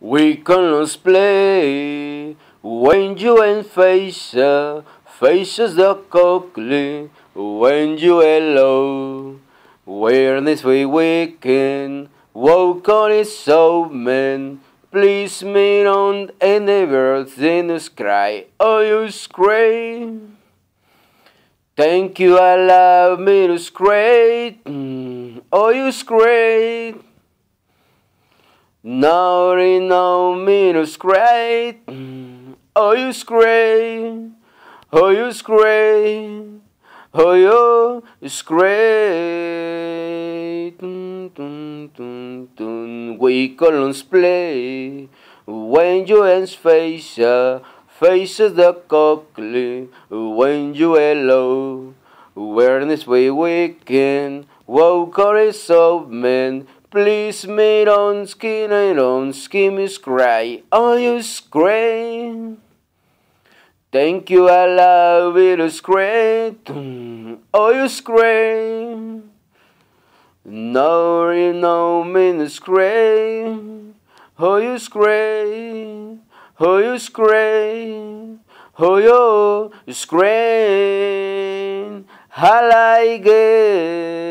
We can't play when you and face uh, faces the cockly when you alone. Weirdness we weaken, woke on is so man. Please me on and in the cry, oh you scream. Thank you, I love me, it's great. Oh, you scream. Now Nori no minus great, mm. oh you great, oh you great, oh you great. Dun, dun, dun, we columns play when you hands face, uh, faces the cockle when you hello. Awareness we weaken, woke or is of men. Please, my own skin, don't skin is gray. Oh, you scream! Thank you, I love it, it's great. Oh, you scream! No, you know me, it's great. Oh, you scream! Oh, you scream! Oh, you scream. I like it.